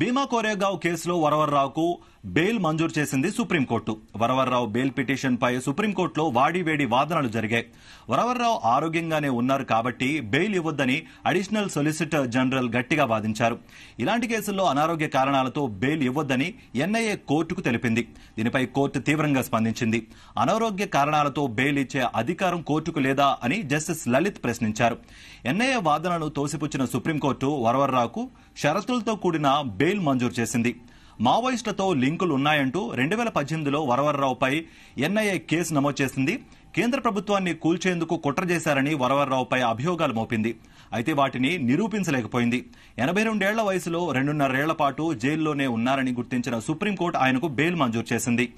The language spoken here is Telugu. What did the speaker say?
భీమా కోరేగావ్ కేసులో వరవర్రావుకు బెయిల్ మంజూరు చేసింది సుప్రీంకోర్టు వరవర్రావు బెయిల్ పిటిషన్పై సుప్రీంకోర్టులో వాడివేడి వాదనలు జరిగాయి వరవర్రావు ఆరోగ్యంగానే ఉన్నారు కాబట్టి బెయిల్ ఇవ్వద్దని అడిషనల్ సొలిసిటర్ జనరల్ గట్టిగా వాదించారు ఇలాంటి కేసుల్లో అనారోగ్య కారణాలతో బెయిల్ ఇవ్వద్దని ఎన్ఐఏ కోర్టుకు తెలిపింది దీనిపై కోర్టు తీవ్రంగా స్పందించింది అనారోగ్య కారణాలతో బెయిల్ ఇచ్చే అధికారం కోర్టుకు లేదా అని జస్టిస్ లలిత్ ప్రశ్నించారు ఎన్ఐఏ వాదనను తోసిపుచ్చిన సుప్రీంకోర్టు వరవర్రావుకు షరతులతో కూడిన బెయిల్ మంజూరు చేసింది మావోయిస్టులతో లింకులు ఉన్నాయంటూ రెండు వేల పద్దెనిమిదిలో వరవరరావుపై ఎన్ఐఏ కేసు నమోదు చేసింది కేంద్ర ప్రభుత్వాన్ని కూల్చేందుకు కుట్ర చేశారని వరవరరావుపై అభియోగాలు మోపింది అయితే వాటిని నిరూపించలేకపోయింది ఎనభై రెండేళ్ల వయసులో రెండున్నరేళ్ల పాటు జైల్లోనే ఉన్నారని గుర్తించిన సుప్రీంకోర్టు ఆయనకు బెయిల్ మంజూరు చేసింది